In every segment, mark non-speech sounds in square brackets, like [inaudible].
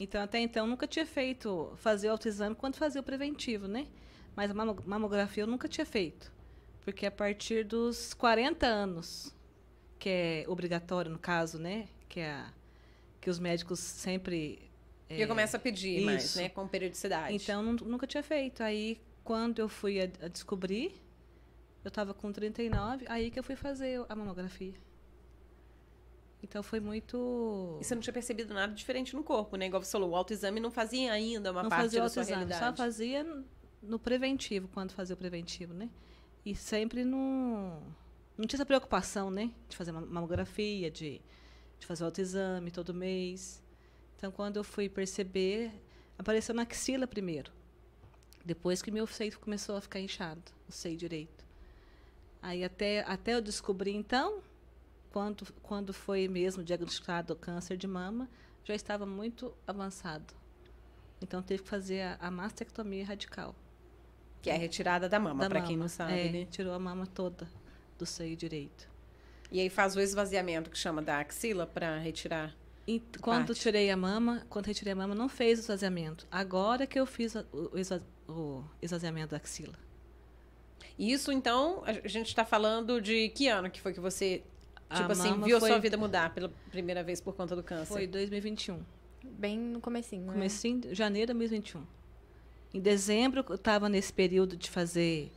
Então, até então, nunca tinha feito fazer o autoexame quando fazia o preventivo, né? Mas a mamografia eu nunca tinha feito. Porque a partir dos 40 anos, que é obrigatório no caso, né? Que, é a, que os médicos sempre. É, e começa a pedir isso. mais, né? Com periodicidade. Então, nunca tinha feito. Aí, quando eu fui a, a descobrir, eu estava com 39, aí que eu fui fazer a mamografia. Então foi muito. E você não tinha percebido nada diferente no corpo, né? Igual você falou, o autoexame não fazia ainda uma não parte fazia da sua realidade. Só fazia no preventivo, quando fazia o preventivo, né? E sempre não. Não tinha essa preocupação, né? De fazer uma mamografia, de, de fazer o autoexame todo mês. Então, quando eu fui perceber, apareceu na axila primeiro. Depois que meu seio começou a ficar inchado, o seio direito. Aí, até, até eu descobrir, então, quando, quando foi mesmo diagnosticado câncer de mama, já estava muito avançado. Então teve que fazer a, a mastectomia radical. Que é a retirada da mama, para quem não sabe, é, né? Tirou a mama toda do seio direito. E aí faz o esvaziamento que chama da axila para retirar. E quando parte. tirei a mama, quando retirei a mama, não fez o esvaziamento. Agora que eu fiz o, o esvaziamento da axila. Isso, então, a gente está falando de que ano que foi que você tipo assim, viu foi... a sua vida mudar pela primeira vez por conta do câncer? Foi 2021. Bem no comecinho, né? Comecinho, janeiro de 2021. Em dezembro, eu estava nesse período de fazer...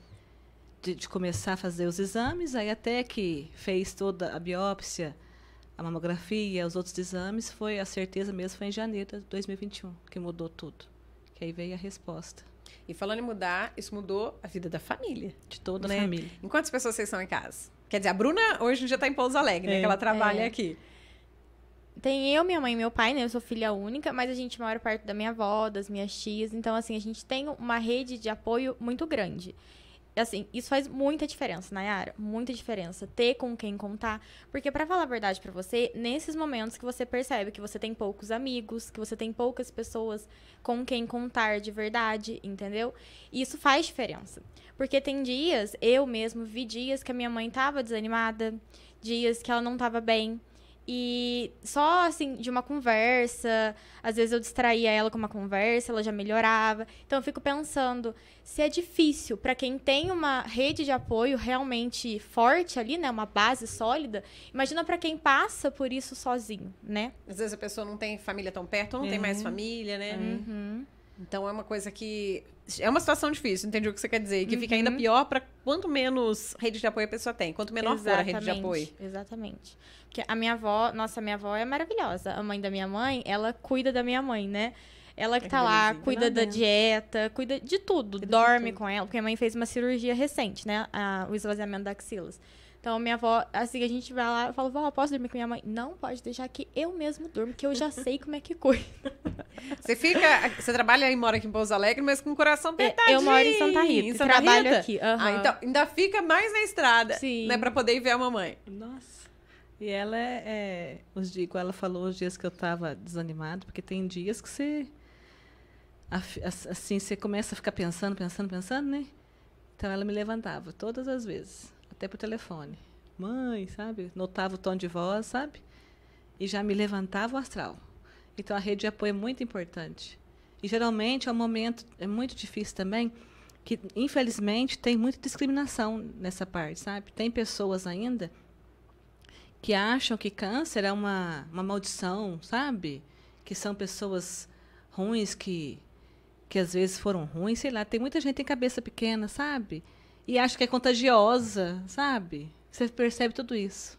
De, de, começar a fazer os exames, aí até que fez toda a biópsia, a mamografia, os outros exames, foi a certeza mesmo, foi em janeiro de 2021 que mudou tudo. Que aí veio a resposta. E falando em mudar, isso mudou a vida da família. De toda né? a família. Em quantas pessoas vocês são em casa? Quer dizer, a Bruna hoje já tá em Pouso Alegre, é. né? Que ela é, trabalha é. aqui. Tem eu, minha mãe e meu pai, né? Eu sou filha única, mas a gente mora perto da minha avó, das minhas tias. Então, assim, a gente tem uma rede de apoio muito grande assim, isso faz muita diferença, Nayara, muita diferença ter com quem contar, porque para falar a verdade para você, nesses momentos que você percebe que você tem poucos amigos, que você tem poucas pessoas com quem contar de verdade, entendeu? E isso faz diferença. Porque tem dias, eu mesmo vi dias que a minha mãe tava desanimada, dias que ela não tava bem, e só assim, de uma conversa, às vezes eu distraía ela com uma conversa, ela já melhorava. Então eu fico pensando, se é difícil para quem tem uma rede de apoio realmente forte ali, né, uma base sólida, imagina para quem passa por isso sozinho, né? Às vezes a pessoa não tem família tão perto, não uhum. tem mais uhum. família, né? Uhum. Então é uma coisa que. É uma situação difícil, entendi o que você quer dizer. Que uhum. fica ainda uhum. pior para quanto menos rede de apoio a pessoa tem, quanto menor exatamente, for a rede de apoio. Exatamente. Porque a minha avó, nossa, minha avó é maravilhosa. A mãe da minha mãe, ela cuida da minha mãe, né? Ela que é tá lá, cuida da dieta, cuida de tudo, cuida dorme de tudo. com ela, porque a mãe fez uma cirurgia recente, né? A, o esvaziamento da axilas. Então, minha avó, assim, a gente vai lá, eu falo, vó, posso dormir com minha mãe? Não, pode deixar que eu mesmo durmo, que eu já sei como é que cuida. [laughs] Você fica, você trabalha e mora aqui em Pouso Alegre, mas com o coração é, apertadinho. Eu moro em Santa Rita, em Santa trabalho Rita? aqui. Uhum. Ah, então, ainda fica mais na estrada, né, Sim. né, pra poder ir ver a mamãe. Nossa. E ela é, é os dias, ela falou os dias que eu tava desanimado, porque tem dias que você, assim, você começa a ficar pensando, pensando, pensando, né? Então, ela me levantava todas as vezes até por telefone. Mãe, sabe? Notava o tom de voz, sabe? E já me levantava o astral. Então a rede de apoio é muito importante. E geralmente é um momento é muito difícil também, que infelizmente tem muita discriminação nessa parte, sabe? Tem pessoas ainda que acham que câncer é uma, uma maldição, sabe? Que são pessoas ruins que que às vezes foram ruins, sei lá, tem muita gente que tem cabeça pequena, sabe? e acha que é contagiosa, sabe? Você percebe tudo isso.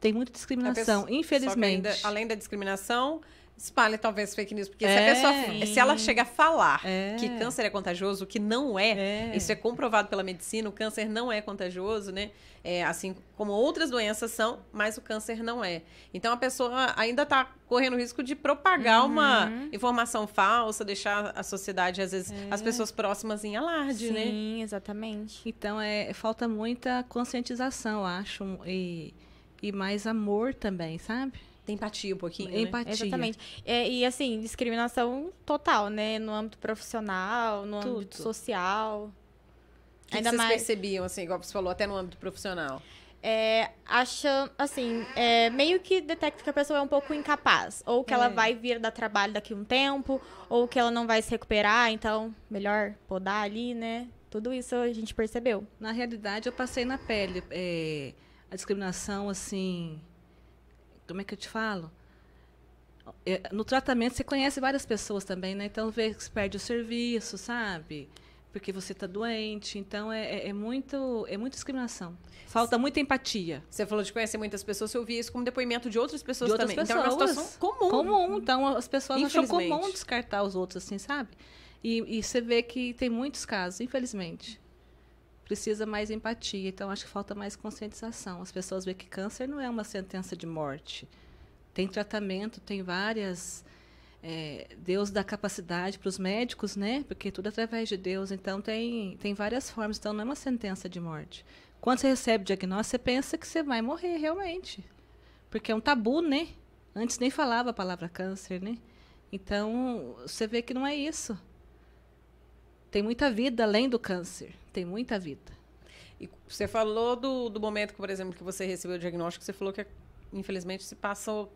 Tem muita discriminação, infelizmente. além da discriminação, espalha talvez fake news. Porque é, se a é. pessoa. Se ela chega a falar é. que câncer é contagioso, que não é, é, isso é comprovado pela medicina, o câncer não é contagioso, né? É, assim como outras doenças são, mas o câncer não é. Então a pessoa ainda está correndo o risco de propagar uhum. uma informação falsa, deixar a sociedade, às vezes, é. as pessoas próximas em alarde, Sim, né? Sim, exatamente. Então é, falta muita conscientização, acho, e, e mais amor também, sabe? empatia um pouquinho, né? Empatia. Né? Exatamente. É, e assim, discriminação total, né? No âmbito profissional, no Tudo. âmbito social. Que Ainda que vocês mais... percebiam, assim, igual você falou, até no âmbito profissional? É, achando, assim, é, meio que detecta que a pessoa é um pouco incapaz. Ou que é. ela vai vir dar trabalho daqui um tempo, ou que ela não vai se recuperar, então melhor podar ali, né? Tudo isso a gente percebeu. Na realidade, eu passei na pele é, a discriminação, assim, como é que eu te falo? É, no tratamento você conhece várias pessoas também, né? Então vê que se perde o serviço, sabe? Porque você está doente, então é, é, é, muito é muita discriminação. Falta muita empatia. Você falou de conhecer muitas pessoas, eu vi isso como depoimento de outras pessoas de outras também. Pessoas. Então é uma situação comum. Comum, então as pessoas acham comum descartar os outros, assim, sabe? E, e você vê que tem muitos casos, infelizmente precisa mais empatia. Então, acho que falta mais conscientização. As pessoas veem que câncer não é uma sentença de morte. Tem tratamento, tem várias. É, Deus dá capacidade para os médicos, né? Porque tudo é através de Deus. Então, tem, tem várias formas. Então, não é uma sentença de morte. Quando você recebe o diagnóstico, você pensa que você vai morrer realmente. Porque é um tabu, né? Antes nem falava a palavra câncer, né? Então, você vê que não é isso. Tem muita vida além do câncer tem muita vida. E você falou do, do momento, que, por exemplo, que você recebeu o diagnóstico, você falou que, infelizmente, se passou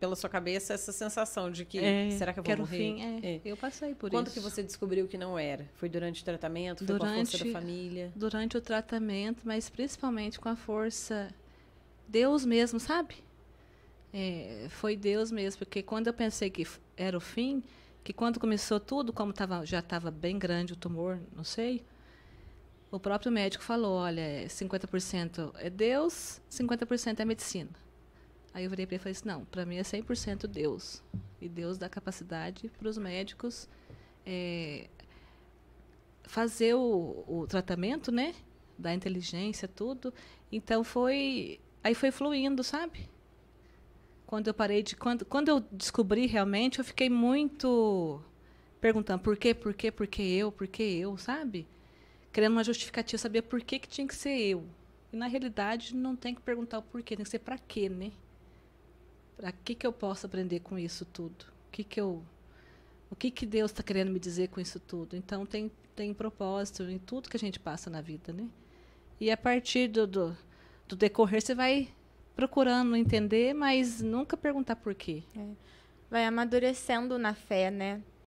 pela sua cabeça essa sensação de que é, será que eu vou quero morrer? Fim, é, é. Eu passei por Quando isso. Quando que você descobriu que não era? Foi durante o tratamento? Foi durante, com a força da família? Durante o tratamento, mas principalmente com a força Deus mesmo, sabe? É, foi Deus mesmo, porque quando eu pensei que era o fim, que quando começou tudo, como tava, já estava bem grande o tumor, não sei, o próprio médico falou: olha, 50% é, é Deus, 50% é medicina. Aí eu virei para ele e falei assim: não, para mim é 100% Deus. E Deus dá capacidade para os médicos é, fazer o, o tratamento, né? Da inteligência, tudo. Então foi. Aí foi fluindo, sabe? Quando eu parei de. Quando, quando eu descobri realmente, eu fiquei muito perguntando por quê, por quê, por que eu, por que eu, sabe? querendo uma justificativa, sabia por que, que tinha que ser eu. E na realidade não tem que perguntar o porquê, tem que ser para quê, né? Para que que eu posso aprender com isso tudo? O que que eu o que que Deus está querendo me dizer com isso tudo? Então tem tem propósito em tudo que a gente passa na vida, né? E a partir do, do, do decorrer você vai procurando entender, mas nunca perguntar por É. Vai amadurecendo na fé, né?